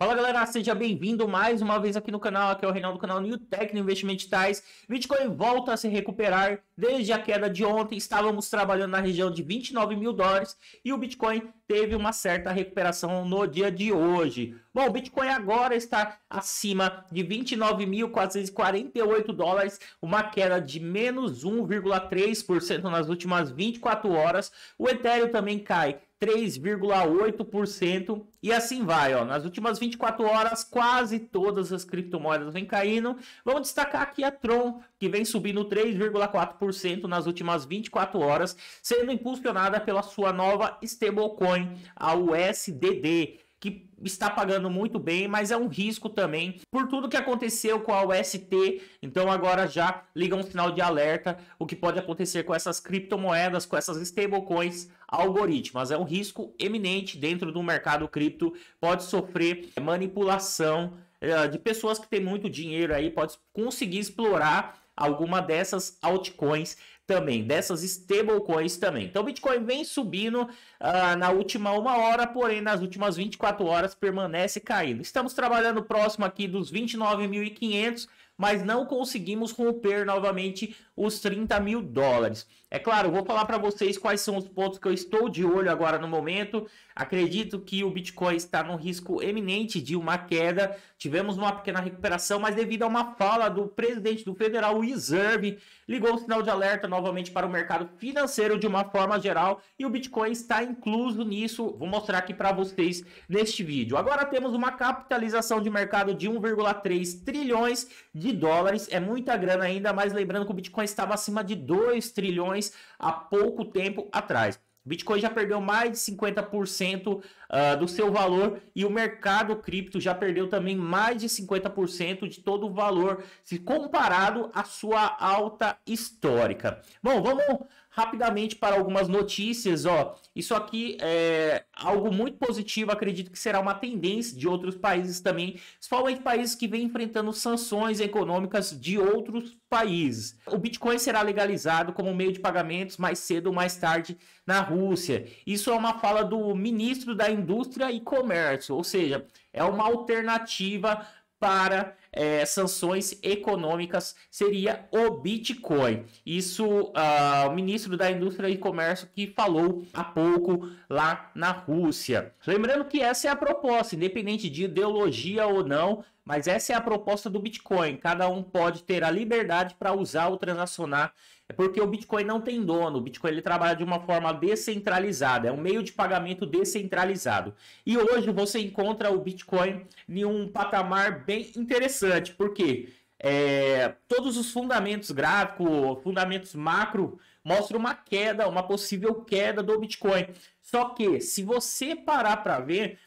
Fala galera, seja bem-vindo mais uma vez aqui no canal, aqui é o Reinaldo do canal New Técnico Investimentos Tais. Bitcoin volta a se recuperar desde a queda de ontem, estávamos trabalhando na região de 29 mil dólares e o Bitcoin teve uma certa recuperação no dia de hoje. Bom, o Bitcoin agora está acima de 29.448 dólares, uma queda de menos 1,3% nas últimas 24 horas. O Ethereum também cai 3,8% e assim vai, ó. Nas últimas 24 horas, quase todas as criptomoedas vem caindo. Vamos destacar aqui a Tron, que vem subindo 3,4% nas últimas 24 horas, sendo impulsionada pela sua nova stablecoin, a USDD que está pagando muito bem, mas é um risco também por tudo que aconteceu com a UST. Então agora já liga um sinal de alerta o que pode acontecer com essas criptomoedas, com essas stablecoins algoritmo, mas é um risco eminente dentro do mercado cripto, pode sofrer é, manipulação é, de pessoas que têm muito dinheiro aí, pode conseguir explorar alguma dessas altcoins também, dessas stablecoins também. Então, o Bitcoin vem subindo uh, na última uma hora, porém, nas últimas 24 horas permanece caindo. Estamos trabalhando próximo aqui dos 29.500 mas não conseguimos romper novamente os 30 mil dólares. É claro, vou falar para vocês quais são os pontos que eu estou de olho agora no momento. Acredito que o Bitcoin está no risco eminente de uma queda. Tivemos uma pequena recuperação, mas devido a uma fala do presidente do Federal Reserve, ligou o sinal de alerta novamente para o mercado financeiro de uma forma geral e o Bitcoin está incluso nisso. Vou mostrar aqui para vocês neste vídeo. Agora temos uma capitalização de mercado de 1,3 trilhões de de dólares. É muita grana ainda, mas lembrando que o Bitcoin estava acima de 2 trilhões há pouco tempo atrás. Bitcoin já perdeu mais de 50% uh, do seu valor e o mercado cripto já perdeu também mais de 50% de todo o valor se comparado à sua alta histórica. Bom, vamos rapidamente para algumas notícias, ó. Isso aqui é algo muito positivo, acredito que será uma tendência de outros países também, principalmente países que vêm enfrentando sanções econômicas de outros países. O Bitcoin será legalizado como meio de pagamentos mais cedo ou mais tarde na Rússia. Isso é uma fala do ministro da indústria e comércio, ou seja, é uma alternativa para é, sanções econômicas seria o Bitcoin. Isso uh, o ministro da Indústria e Comércio que falou há pouco lá na Rússia. Lembrando que essa é a proposta, independente de ideologia ou não, mas essa é a proposta do Bitcoin. Cada um pode ter a liberdade para usar ou transacionar. É porque o Bitcoin não tem dono. O Bitcoin ele trabalha de uma forma descentralizada. É um meio de pagamento descentralizado. E hoje você encontra o Bitcoin em um patamar bem interessante. porque é, todos os fundamentos gráficos, fundamentos macro, mostram uma queda, uma possível queda do Bitcoin. Só que, se você parar para ver,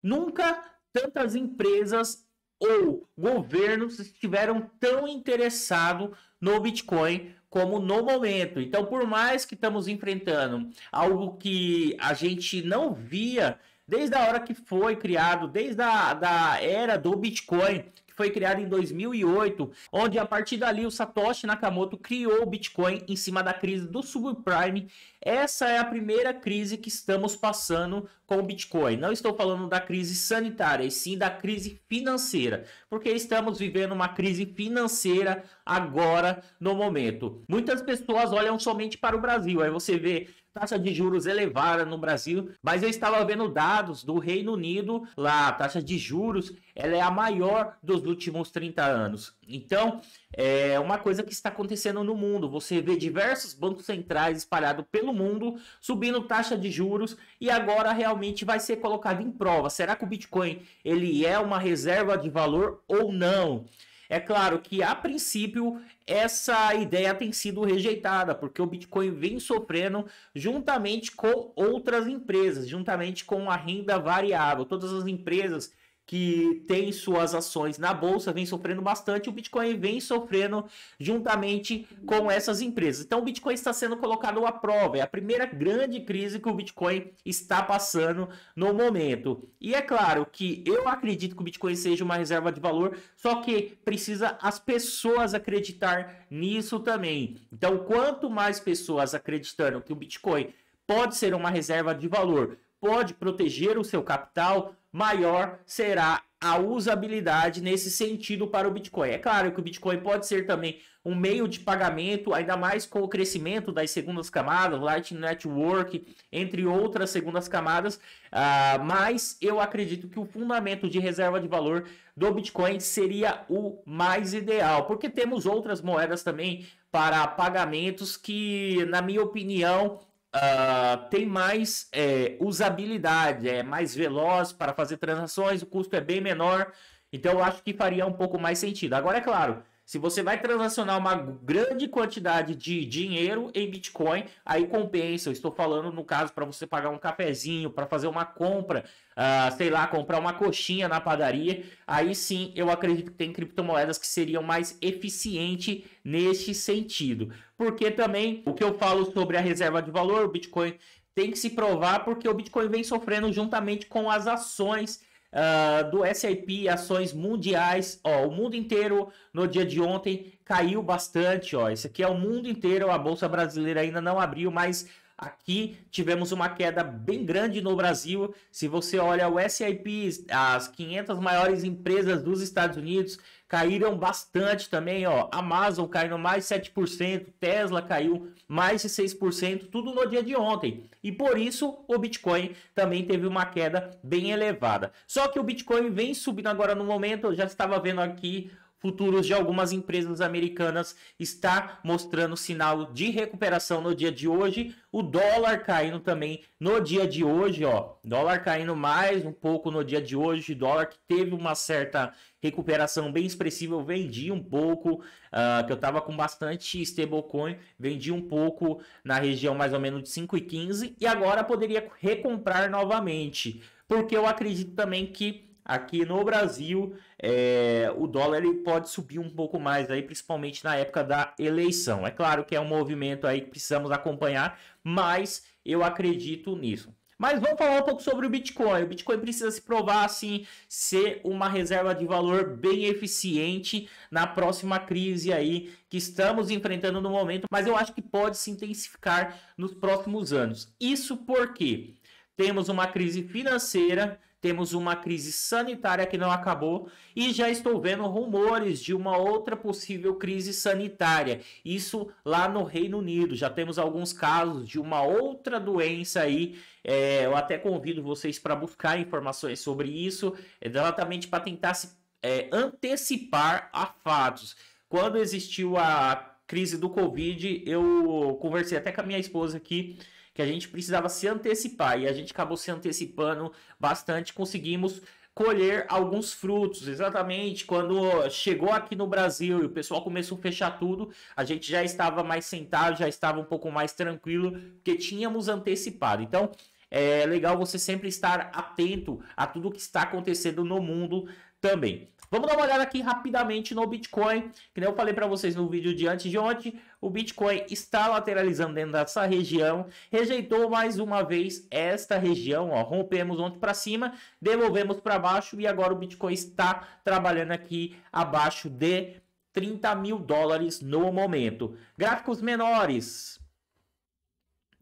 nunca tantas empresas ou governos estiveram tão interessados no Bitcoin como no momento. Então, por mais que estamos enfrentando algo que a gente não via desde a hora que foi criado, desde a da era do Bitcoin, foi criada em 2008, onde a partir dali o Satoshi Nakamoto criou o Bitcoin em cima da crise do subprime. Essa é a primeira crise que estamos passando com o Bitcoin. Não estou falando da crise sanitária, e sim da crise financeira porque estamos vivendo uma crise financeira agora no momento. Muitas pessoas olham somente para o Brasil, aí você vê taxa de juros elevada no Brasil, mas eu estava vendo dados do Reino Unido lá, a taxa de juros ela é a maior dos últimos 30 anos. Então, é uma coisa que está acontecendo no mundo. Você vê diversos bancos centrais espalhados pelo mundo subindo taxa de juros e agora realmente vai ser colocado em prova. Será que o Bitcoin ele é uma reserva de valor ou não. É claro que, a princípio, essa ideia tem sido rejeitada, porque o Bitcoin vem sofrendo juntamente com outras empresas, juntamente com a renda variável. Todas as empresas que tem suas ações na bolsa vem sofrendo bastante, o Bitcoin vem sofrendo juntamente com essas empresas. Então o Bitcoin está sendo colocado à prova, é a primeira grande crise que o Bitcoin está passando no momento. E é claro que eu acredito que o Bitcoin seja uma reserva de valor, só que precisa as pessoas acreditar nisso também. Então quanto mais pessoas acreditando que o Bitcoin pode ser uma reserva de valor, pode proteger o seu capital, maior será a usabilidade nesse sentido para o Bitcoin. É claro que o Bitcoin pode ser também um meio de pagamento, ainda mais com o crescimento das segundas camadas, Lightning Network, entre outras segundas camadas, uh, mas eu acredito que o fundamento de reserva de valor do Bitcoin seria o mais ideal, porque temos outras moedas também para pagamentos que, na minha opinião, uh, tem mais é, usabilidade, é mais veloz para fazer transações, o custo é bem menor. Então eu acho que faria um pouco mais sentido. Agora, é claro, se você vai transacionar uma grande quantidade de dinheiro em Bitcoin, aí compensa. Eu estou falando no caso para você pagar um cafezinho, para fazer uma compra, uh, sei lá, comprar uma coxinha na padaria. Aí sim, eu acredito que tem criptomoedas que seriam mais eficiente neste sentido. Porque também o que eu falo sobre a reserva de valor, o Bitcoin tem que se provar porque o Bitcoin vem sofrendo juntamente com as ações uh, do S&P ações mundiais, ó, o mundo inteiro no dia de ontem caiu bastante, ó. Esse aqui é o mundo inteiro, a bolsa brasileira ainda não abriu, mas Aqui tivemos uma queda bem grande no Brasil. Se você olha o S&P, as 500 maiores empresas dos Estados Unidos caíram bastante também, ó. Amazon caiu mais 7%, Tesla caiu mais de 6%, tudo no dia de ontem. E por isso o Bitcoin também teve uma queda bem elevada. Só que o Bitcoin vem subindo agora no momento, eu já estava vendo aqui futuros de algumas empresas americanas está mostrando sinal de recuperação no dia de hoje. O dólar caindo também no dia de hoje, ó. Dólar caindo mais um pouco no dia de hoje. Dólar que teve uma certa recuperação bem expressiva. Eu vendi um pouco, uh, que eu tava com bastante stablecoin. Vendi um pouco na região mais ou menos de 5,15 e agora poderia recomprar novamente. Porque eu acredito também que aqui no Brasil, é, o dólar ele pode subir um pouco mais aí, principalmente na época da eleição. É claro que é um movimento aí que precisamos acompanhar, mas eu acredito nisso. Mas vamos falar um pouco sobre o Bitcoin. O Bitcoin precisa se provar assim ser uma reserva de valor bem eficiente na próxima crise aí que estamos enfrentando no momento, mas eu acho que pode se intensificar nos próximos anos. Isso porque temos uma crise financeira temos uma crise sanitária que não acabou e já estou vendo rumores de uma outra possível crise sanitária. Isso lá no Reino Unido. Já temos alguns casos de uma outra doença aí. É, eu até convido vocês para buscar informações sobre isso, é, exatamente para tentar se é, antecipar a fatos. Quando existiu a crise do Covid, eu conversei até com a minha esposa aqui que a gente precisava se antecipar e a gente acabou se antecipando bastante, conseguimos colher alguns frutos. Exatamente quando chegou aqui no Brasil e o pessoal começou a fechar tudo, a gente já estava mais sentado, já estava um pouco mais tranquilo, porque tínhamos antecipado. Então, é legal você sempre estar atento a tudo que está acontecendo no mundo também. Vamos dar uma olhada aqui rapidamente no Bitcoin. Que eu falei para vocês no vídeo de antes de ontem, o Bitcoin está lateralizando dentro dessa região, rejeitou mais uma vez esta região, ó, rompemos ontem para cima, devolvemos para baixo e agora o Bitcoin está trabalhando aqui abaixo de 30 mil dólares no momento. Gráficos menores,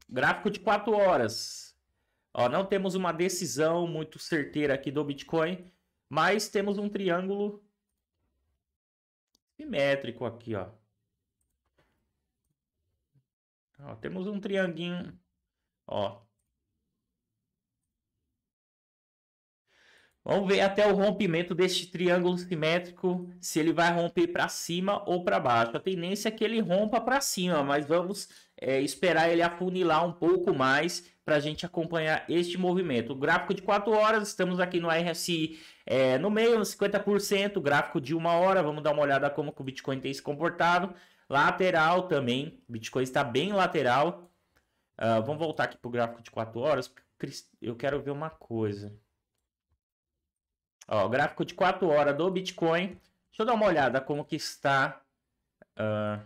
gráfico de 4 horas. Ó, não temos uma decisão muito certeira aqui do Bitcoin mas temos um triângulo simétrico aqui, ó. ó temos um trianguinho, ó. Vamos ver até o rompimento deste triângulo simétrico, se ele vai romper para cima ou para baixo. A tendência é que ele rompa para cima, mas vamos é, esperar ele afunilar um pouco mais para a gente acompanhar este movimento. O gráfico de 4 horas, estamos aqui no RSI é, no meio, 50%, gráfico de uma hora. Vamos dar uma olhada como que o Bitcoin tem se comportado. Lateral também, Bitcoin está bem lateral. Uh, vamos voltar aqui para o gráfico de 4 horas. Eu quero ver uma coisa. Ó, gráfico de 4 horas do Bitcoin. Deixa eu dar uma olhada como que está. Uh...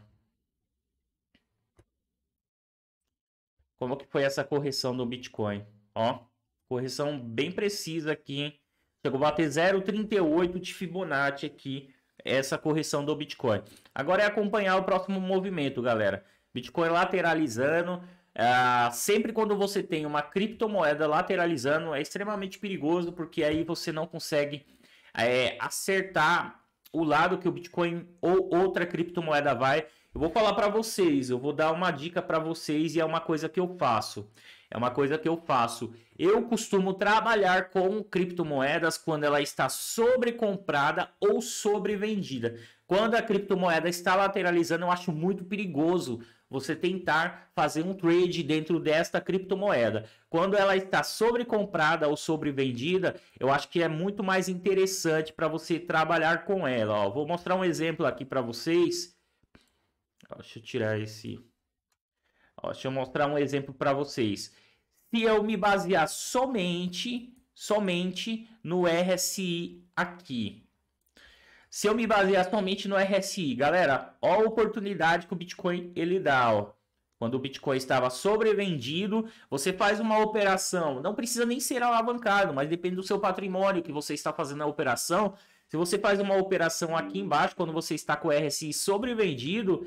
Como que foi essa correção do Bitcoin? Ó, correção bem precisa aqui, hein? Chegou a bater 0,38 de Fibonacci aqui, essa correção do Bitcoin. Agora é acompanhar o próximo movimento, galera. Bitcoin lateralizando. Ah, sempre quando você tem uma criptomoeda lateralizando, é extremamente perigoso, porque aí você não consegue é, acertar o lado que o Bitcoin ou outra criptomoeda vai. Eu vou falar para vocês, eu vou dar uma dica para vocês e é uma coisa que eu faço. É uma coisa que eu faço. Eu costumo trabalhar com criptomoedas quando ela está sobrecomprada ou sobrevendida. Quando a criptomoeda está lateralizando, eu acho muito perigoso você tentar fazer um trade dentro desta criptomoeda. Quando ela está sobrecomprada ou sobrevendida, eu acho que é muito mais interessante para você trabalhar com ela. Ó, vou mostrar um exemplo aqui para vocês. Deixa eu tirar esse deixa eu mostrar um exemplo para vocês. Se eu me basear somente, somente no RSI aqui. Se eu me basear somente no RSI, galera, ó a oportunidade que o Bitcoin ele dá, ó. Quando o Bitcoin estava sobrevendido, você faz uma operação, não precisa nem ser alavancado, mas depende do seu patrimônio que você está fazendo a operação. Se você faz uma operação aqui embaixo, quando você está com o RSI sobrevendido,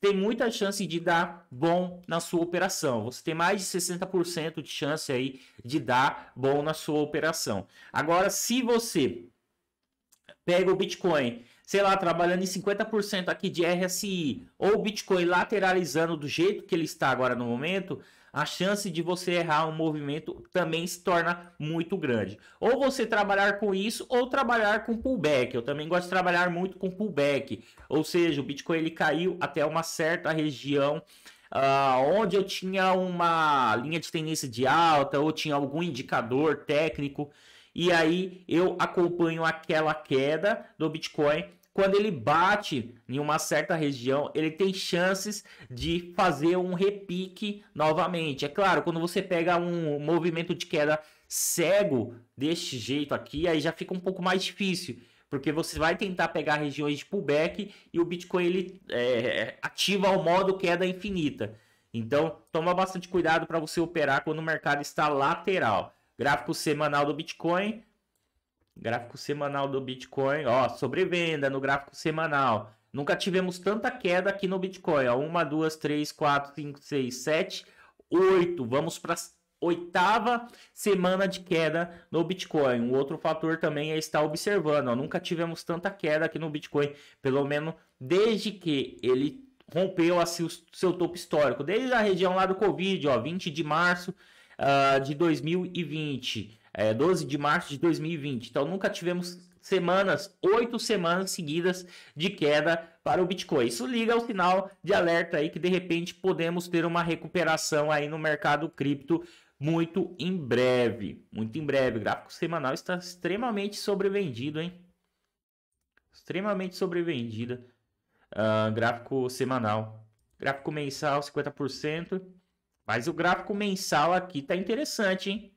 tem muita chance de dar bom na sua operação. Você tem mais de 60% de chance aí de dar bom na sua operação. Agora, se você pega o Bitcoin sei lá, trabalhando em 50% aqui de RSI ou Bitcoin lateralizando do jeito que ele está agora no momento, a chance de você errar um movimento também se torna muito grande. Ou você trabalhar com isso, ou trabalhar com pullback. Eu também gosto de trabalhar muito com pullback, ou seja, o Bitcoin ele caiu até uma certa região. Uh, onde eu tinha uma linha de tendência de alta ou tinha algum indicador técnico e aí eu acompanho aquela queda do Bitcoin quando ele bate em uma certa região, ele tem chances de fazer um repique novamente. É claro, quando você pega um movimento de queda cego deste jeito aqui, aí já fica um pouco mais difícil, porque você vai tentar pegar regiões de pullback e o Bitcoin ele é, ativa o modo queda infinita. Então, toma bastante cuidado para você operar quando o mercado está lateral. Gráfico semanal do Bitcoin, Gráfico semanal do Bitcoin, ó, sobrevenda no gráfico semanal. Nunca tivemos tanta queda aqui no Bitcoin, ó, uma, duas, três, quatro, cinco, seis, sete, oito. Vamos para oitava semana de queda no Bitcoin. Um outro fator também é estar observando. Ó, nunca tivemos tanta queda aqui no Bitcoin, pelo menos desde que ele rompeu assim seu, seu topo histórico, desde a região lá do Covid, ó, 20 de março uh, de 2020 é, 12 de março de 2020. Então nunca tivemos semanas, oito semanas seguidas de queda para o Bitcoin. Isso liga ao sinal de alerta aí que de repente podemos ter uma recuperação aí no mercado cripto muito em breve, muito em breve. O gráfico semanal está extremamente sobrevendido, hein? Extremamente sobrevendida. Uh, gráfico semanal. Gráfico mensal 50%. Mas o gráfico mensal aqui tá interessante, hein?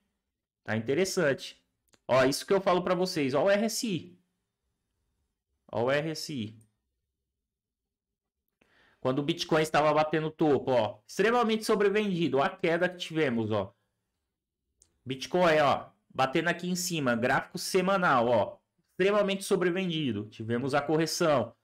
Tá interessante. Ó, isso que eu falo para vocês. Ó o RSI. Ó o RSI. Quando o Bitcoin estava batendo topo, ó. Extremamente sobrevendido. Ó a queda que tivemos, ó. Bitcoin, ó. Batendo aqui em cima. Gráfico semanal, ó. Extremamente sobrevendido. Tivemos a correção.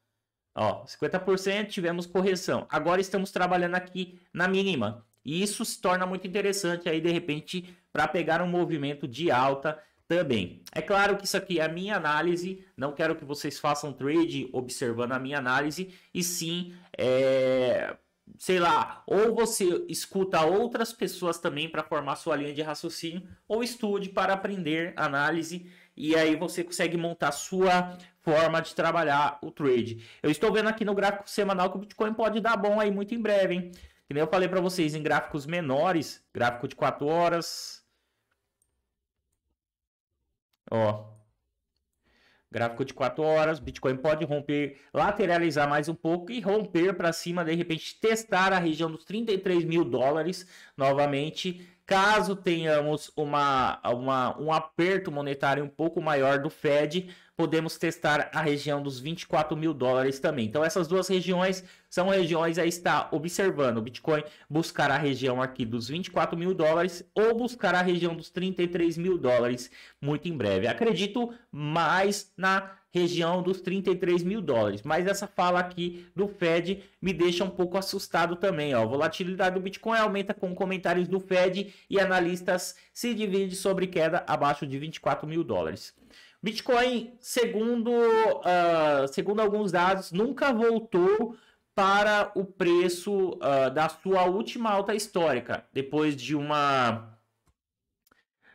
Ó, 50% tivemos correção. Agora estamos trabalhando aqui na mínima. E isso se torna muito interessante aí, de repente, para pegar um movimento de alta também. É claro que isso aqui é a minha análise, não quero que vocês façam trade observando a minha análise, e sim, é, sei lá, ou você escuta outras pessoas também para formar sua linha de raciocínio, ou estude para aprender análise, e aí você consegue montar sua forma de trabalhar o trade. Eu estou vendo aqui no gráfico semanal que o Bitcoin pode dar bom aí muito em breve, hein? Que nem eu falei para vocês, em gráficos menores, gráfico de 4 horas. Ó. Gráfico de 4 horas, Bitcoin pode romper, lateralizar mais um pouco e romper para cima, de repente testar a região dos 33 mil dólares novamente, caso tenhamos uma, uma, um aperto monetário um pouco maior do Fed podemos testar a região dos 24 mil dólares também. Então, essas duas regiões são regiões a estar observando. O Bitcoin buscar a região aqui dos 24 mil dólares ou buscar a região dos 33 mil dólares muito em breve. Acredito mais na região dos 33 mil dólares. Mas essa fala aqui do Fed me deixa um pouco assustado também. Ó. A volatilidade do Bitcoin aumenta com comentários do Fed e analistas se dividem sobre queda abaixo de 24 mil dólares. Bitcoin, segundo, uh, segundo alguns dados, nunca voltou para o preço uh, da sua última alta histórica, depois de uma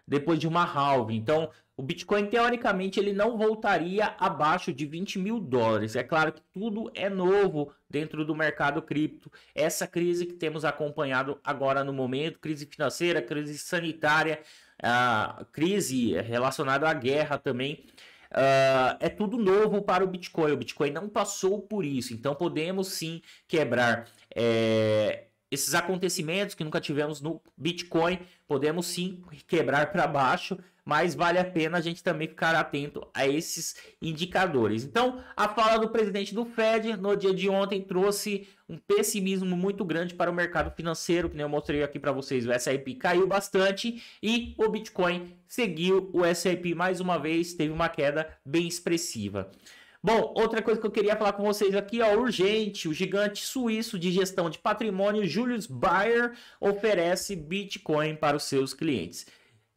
depois de uma halve. Então, o Bitcoin, teoricamente, ele não voltaria abaixo de 20 mil dólares. É claro que tudo é novo dentro do mercado cripto. Essa crise que temos acompanhado agora no momento, crise financeira, crise sanitária, uh, crise relacionada à guerra também, uh, é tudo novo para o Bitcoin. O Bitcoin não passou por isso, então podemos sim quebrar... É esses acontecimentos que nunca tivemos no Bitcoin, podemos sim quebrar para baixo mas vale a pena a gente também ficar atento a esses indicadores. Então, a fala do presidente do Fed no dia de ontem trouxe um pessimismo muito grande para o mercado financeiro, que nem eu mostrei aqui para vocês. O S&P caiu bastante e o Bitcoin seguiu o S&P mais uma vez, teve uma queda bem expressiva. Bom, outra coisa que eu queria falar com vocês aqui, é urgente, o gigante suíço de gestão de patrimônio Julius Baer oferece Bitcoin para os seus clientes.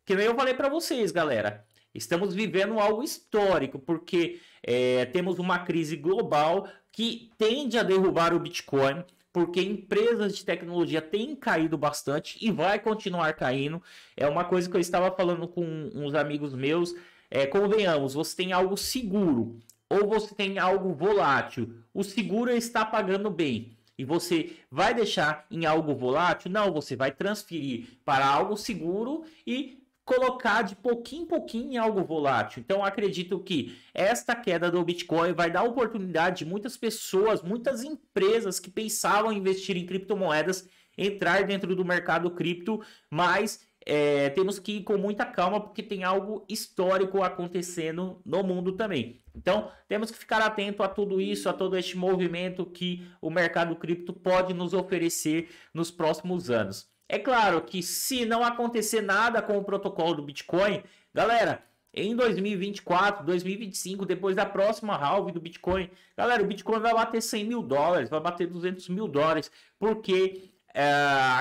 Que nem eu falei para vocês, galera. Estamos vivendo algo histórico, porque é, temos uma crise global que tende a derrubar o Bitcoin, porque empresas de tecnologia têm caído bastante e vai continuar caindo. É uma coisa que eu estava falando com uns amigos meus. É, convenhamos, você tem algo seguro ou você tem algo volátil. O seguro está pagando bem. E você vai deixar em algo volátil? Não, você vai transferir para algo seguro e colocar de pouquinho em pouquinho em algo volátil. Então acredito que esta queda do Bitcoin vai dar oportunidade de muitas pessoas, muitas empresas que pensavam em investir em criptomoedas entrar dentro do mercado cripto, mas é, temos que ir com muita calma porque tem algo histórico acontecendo no mundo também. Então temos que ficar atento a tudo isso, a todo este movimento que o mercado cripto pode nos oferecer nos próximos anos. É claro que se não acontecer nada com o protocolo do Bitcoin, galera, em 2024, 2025, depois da próxima halve do Bitcoin, galera, o Bitcoin vai bater 100 mil dólares, vai bater 200 mil dólares, porque é,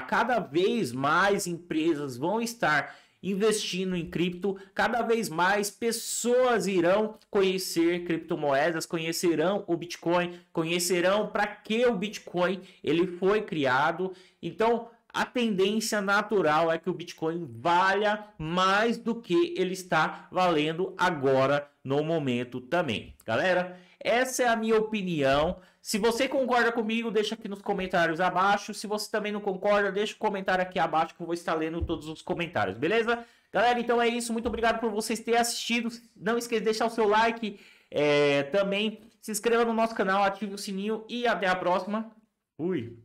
cada vez mais empresas vão estar investindo em cripto, cada vez mais pessoas irão conhecer criptomoedas, conhecerão o Bitcoin, conhecerão para que o Bitcoin ele foi criado. Então, a tendência natural é que o Bitcoin valha mais do que ele está valendo agora no momento também. Galera, essa é a minha opinião. Se você concorda comigo, deixa aqui nos comentários abaixo. Se você também não concorda, deixa o um comentário aqui abaixo que eu vou estar lendo todos os comentários, beleza? Galera, então é isso. Muito obrigado por vocês terem assistido. Não esqueça de deixar o seu like é, também. Se inscreva no nosso canal, ative o sininho e até a próxima. Fui!